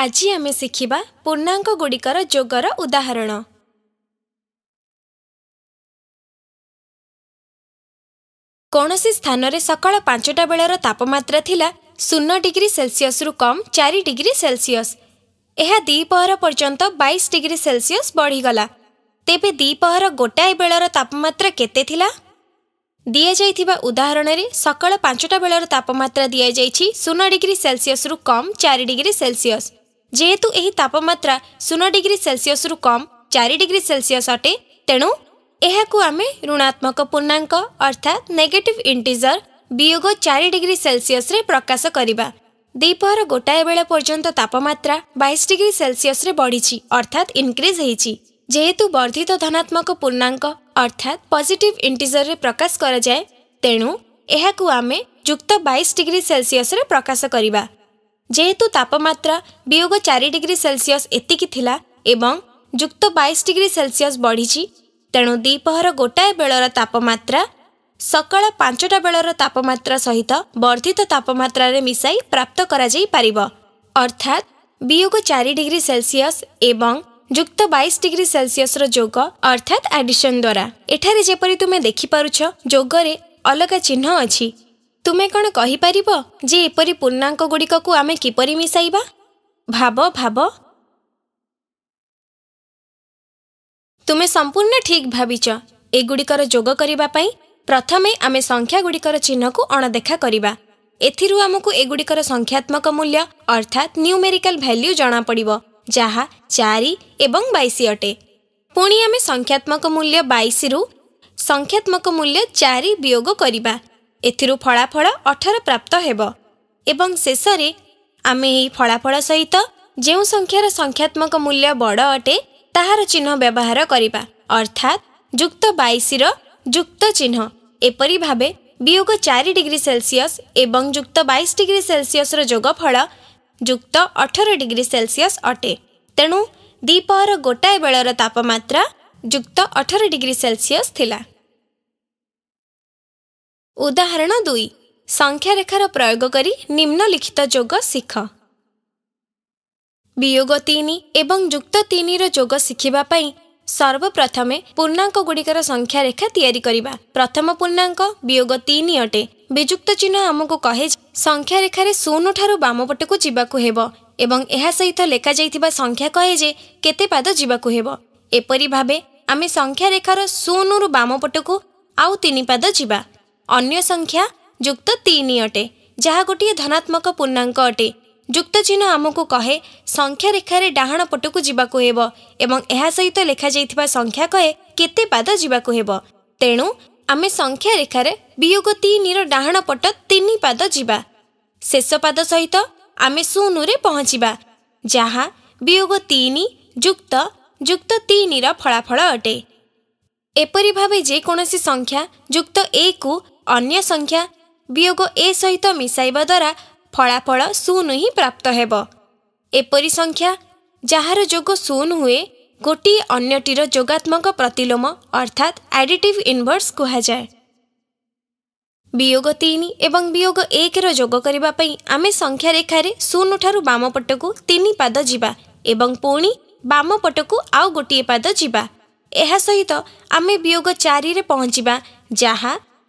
ଆଜି ଆମେ ଶିଖିବା ପୂର୍ଣ୍ଣାଙ୍କଗୁଡ଼ିକର ଯୋଗର ଉଦାହରଣ କୌଣସି ସ୍ଥାନରେ ସକାଳ ପାଞ୍ଚଟା ବେଳର ତାପମାତ୍ରା ଥିଲା ଶୂନ ଡିଗ୍ରୀ ସେଲସିୟସରୁ କମ୍ ଚାରି ଡିଗ୍ରୀ ସେଲସିୟସ ଏହା ଦ୍ୱିପହର ପର୍ଯ୍ୟନ୍ତ ବାଇଶ ଡିଗ୍ରୀ ସେଲସିୟସ ବଢ଼ିଗଲା ତେବେ ଦ୍ୱିପହର ଗୋଟାଏ ବେଳର ତାପମାତ୍ରା କେତେ ଥିଲା ଦିଆଯାଇଥିବା ଉଦାହରଣରେ ସକାଳ ପାଞ୍ଚଟା ବେଳର ତାପମାତ୍ରା ଦିଆଯାଇଛି ଶୂନ ଡିଗ୍ରୀ ସେଲସିୟସରୁ କମ୍ ଚାରି ଡିଗ୍ରୀ ସେଲସିୟସ୍ जेहेतु यह तापम्रा शून्य डिग्री सेलसीयस कम चार डिग्री सेलसीयस अटे तेणु यह आम ऋणात्मक पूर्णांक अर्थात नेगेटिव इंटीजर वियोग चार डिग्री सेलसीयस प्रकाश करवा दीपहर गोटाए बेला पर्यंत तापम्रा बैश डिग्री सेलसीयस बढ़ी अर्थात इनक्रिज होेहेतु वर्धित धनात्मक पूर्णाक अर्थात पजिट इंटीजर प्रकाश कराए तेणु यह आम युक्त बैश डिग्री सेलसीयस प्रकाश करवा ଯେହେତୁ ତାପମାତ୍ରା ବିୟୋଗ ଚାରି ଡିଗ୍ରୀ ସେଲସିୟସ୍ ଏତିକି ଥିଲା ଏବଂ ଯୁକ୍ତ ବାଇଶ ଡିଗ୍ରୀ ସେଲସିୟସ୍ ବଢ଼ିଛି ତେଣୁ ଦ୍ୱିପହର ଗୋଟାଏ ବେଳର ତାପମାତ୍ରା ସକାଳ ପାଞ୍ଚଟା ବେଳର ତାପମାତ୍ରା ସହିତ ବର୍ଦ୍ଧିତ ତାପମାତ୍ରାରେ ମିଶାଇ ପ୍ରାପ୍ତ କରାଯାଇପାରିବ ଅର୍ଥାତ୍ ବିୟୋଗ ଚାରି ଡିଗ୍ରୀ ସେଲସିୟସ୍ ଏବଂ ଯୁକ୍ତ ବାଇଶ ଡିଗ୍ରୀ ସେଲସିୟସ୍ର ଯୋଗ ଅର୍ଥାତ୍ ଆଡିସନ୍ ଦ୍ୱାରା ଏଠାରେ ଯେପରି ତୁମେ ଦେଖିପାରୁଛ ଯୋଗରେ ଅଲଗା ଚିହ୍ନ ଅଛି ତୁମେ କ'ଣ କହିପାରିବ ଯେ ଏପରି ପୂର୍ଣ୍ଣାଙ୍କଗୁଡ଼ିକକୁ ଆମେ କିପରି ମିଶାଇବା ଭାବ ଭାବ ତୁମେ ସମ୍ପୂର୍ଣ୍ଣ ଠିକ୍ ଭାବିଛ ଏଗୁଡ଼ିକର ଯୋଗ କରିବା ପାଇଁ ପ୍ରଥମେ ଆମେ ସଂଖ୍ୟାଗୁଡ଼ିକର ଚିହ୍ନକୁ ଅଣଦେଖା କରିବା ଏଥିରୁ ଆମକୁ ଏଗୁଡ଼ିକର ସଂଖ୍ୟାତ୍ମକ ମୂଲ୍ୟ ଅର୍ଥାତ୍ ନ୍ୟୁମେରିକାଲ ଭାଲ୍ୟୁ ଜଣାପଡ଼ିବ ଯାହା ଚାରି ଏବଂ ବାଇଶ ଅଟେ ପୁଣି ଆମେ ସଂଖ୍ୟାତ୍ମକ ମୂଲ୍ୟ ବାଇଶରୁ ସଂଖ୍ୟାତ୍ମକ ମୂଲ୍ୟ ଚାରି ବିୟୋଗ କରିବା ଏଥିରୁ ଫଳାଫଳ ଅଠର ପ୍ରାପ୍ତ ହେବ ଏବଂ ଶେଷରେ ଆମେ ଏହି ଫଳାଫଳ ସହିତ ଯେଉଁ ସଂଖ୍ୟାର ସଂଖ୍ୟାତ୍ମକ ମୂଲ୍ୟ ବଡ଼ ଅଟେ ତାହାର ଚିହ୍ନ ବ୍ୟବହାର କରିବା ଅର୍ଥାତ୍ ଯୁକ୍ତ ବାଇଶର ଯୁକ୍ତ ଚିହ୍ନ ଏପରି ଭାବେ ବିୟୋଗ ଚାରି ଡିଗ୍ରୀ ସେଲସିୟସ୍ ଏବଂ ଯୁକ୍ତ ବାଇଶ ଡିଗ୍ରୀ ସେଲସିୟସ୍ର ଯୋଗଫଳ ଯୁକ୍ତ ଅଠର ଡିଗ୍ରୀ ସେଲସିୟସ୍ ଅଟେ ତେଣୁ ଦ୍ୱିପହର ଗୋଟାଏ ବେଳର ତାପମାତ୍ରା ଯୁକ୍ତ ଅଠର ଡିଗ୍ରୀ ସେଲସିୟସ୍ ଥିଲା ଉଦାହରଣ ଦୁଇ ସଂଖ୍ୟାରେଖାର ପ୍ରୟୋଗ କରି ନିମ୍ନଲିଖିତ ଯୋଗ ଶିଖ ବିୟୋଗ ତିନି ଏବଂ ଯୁକ୍ତ ତିନିର ଯୋଗ ଶିଖିବା ପାଇଁ ସର୍ବପ୍ରଥମେ ପୂର୍ଣ୍ଣାଙ୍କଗୁଡ଼ିକର ସଂଖ୍ୟାରେଖା ତିଆରି କରିବା ପ୍ରଥମ ପୂର୍ଣ୍ଣାଙ୍କ ବିୟୋଗ ତିନି ଅଟେ ବିଯୁକ୍ତ ଚିହ୍ନ ଆମକୁ କହେ ସଂଖ୍ୟାରେଖାରେ ଶୂନ ଠାରୁ ବାମପଟକୁ ଯିବାକୁ ହେବ ଏବଂ ଏହା ସହିତ ଲେଖାଯାଇଥିବା ସଂଖ୍ୟା କହେ ଯେ କେତେ ପାଦ ଯିବାକୁ ହେବ ଏପରି ଭାବେ ଆମେ ସଂଖ୍ୟାରେଖାର ଶୂନରୁ ବାମପଟକୁ ଆଉ ତିନି ପାଦ ଯିବା ଅନ୍ୟ ସଂଖ୍ୟା ଯୁକ୍ତ ତିନି ଅଟେ ଯାହା ଗୋଟିଏ ଧନାତ୍ମକ ପୂର୍ଣ୍ଣାଙ୍କ ଅଟେ ଯୁକ୍ତ ଚିହ୍ନ ଆମକୁ କହେ ସଂଖ୍ୟା ରେଖାରେ ଡାହାଣ ପଟକୁ ଯିବାକୁ ହେବ ଏବଂ ଏହା ସହିତ ଲେଖାଯାଇଥିବା ସଂଖ୍ୟା କହେ କେତେ ପାଦ ଯିବାକୁ ହେବ ତେଣୁ ଆମେ ସଂଖ୍ୟା ରେଖାରେ ବିୟୋଗ ତିନିର ଡାହାଣ ପଟ ତିନି ପାଦ ଯିବା ଶେଷ ପାଦ ସହିତ ଆମେ ଶୂନରେ ପହଞ୍ଚିବା ଯାହା ବିୟୋଗ ତିନି ଯୁକ୍ତ ଯୁକ୍ତ ତିନିର ଫଳାଫଳ ଅଟେ ଏପରି ଭାବେ ଯେକୌଣସି ସଂଖ୍ୟା ଯୁକ୍ତ ଏକୁ अन्य संख्या, विय ए सहित द्वारा फलाफल सुन ही प्राप्त संख्या जहार जोग सुन हुए गोटी अन्यटी जोगात्मक प्रतिलोम अर्थात् आडिटिभ इन्भर्स कुन एयो एक करबा पई आमे संख्याखा शूनठा बाम पटक तिन पाद ज बाम पटक आउ गोटी पाद ज आम विय चारि जहा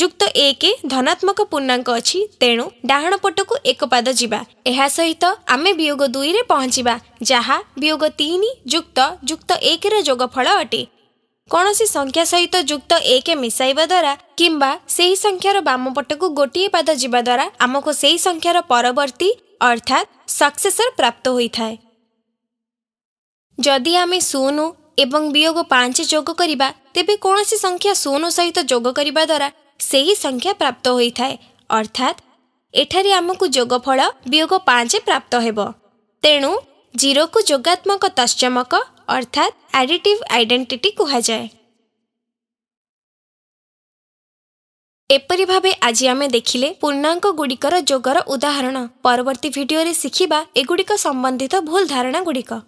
ଯୁକ୍ତ ଏକ ଧନାତ୍ମକ ପୂର୍ଣ୍ଣାଙ୍କ ଅଛି ତେଣୁ ଡାହାଣ ପଟକୁ ଏକ ପାଦ ଯିବା ଏହା ସହିତ ଆମେ ବିୟୋଗ ଦୁଇରେ ପହଞ୍ଚିବା ଯାହା ବିୟୋଗ ତିନି ଯୁକ୍ତ ଯୁକ୍ତ ଏକର ଯୋଗଫଳ ଅଟେ କୌଣସି ସଂଖ୍ୟା ସହିତ ଯୁକ୍ତ ଏକ ମିଶାଇବା ଦ୍ୱାରା କିମ୍ବା ସେହି ସଂଖ୍ୟାର ବାମ ପଟକୁ ଗୋଟିଏ ପାଦ ଯିବା ଦ୍ୱାରା ଆମକୁ ସେହି ସଂଖ୍ୟାର ପରବର୍ତ୍ତୀ ଅର୍ଥାତ୍ ସକ୍ସେସର୍ ପ୍ରାପ୍ତ ହୋଇଥାଏ ଯଦି ଆମେ ଶୂନ ଏବଂ ବିୟୋଗ ପାଞ୍ଚ ଯୋଗ କରିବା ତେବେ କୌଣସି ସଂଖ୍ୟା ଶୂନ ସହିତ ଯୋଗ କରିବା ଦ୍ୱାରା ସେହି ସଂଖ୍ୟା ପ୍ରାପ୍ତ ହୋଇଥାଏ ଅର୍ଥାତ୍ ଏଠାରେ ଆମକୁ ଯୋଗଫଳ ବିୟୋଗ ପାଞ୍ଚ ପ୍ରାପ୍ତ ହେବ ତେଣୁ ଜିରୋକୁ ଯୋଗାତ୍ମକ ତତ୍ସମକ ଅର୍ଥାତ୍ ଆଡ଼ିଟିଭ୍ ଆଇଡେଣ୍ଟିଟି କୁହାଯାଏ ଏପରି ଭାବେ ଆଜି ଆମେ ଦେଖିଲେ ପୂର୍ଣ୍ଣାଙ୍କଗୁଡ଼ିକର ଯୋଗର ଉଦାହରଣ ପରବର୍ତ୍ତୀ ଭିଡ଼ିଓରେ ଶିଖିବା ଏଗୁଡ଼ିକ ସମ୍ବନ୍ଧିତ ଭୁଲ ଧାରଣାଗୁଡ଼ିକ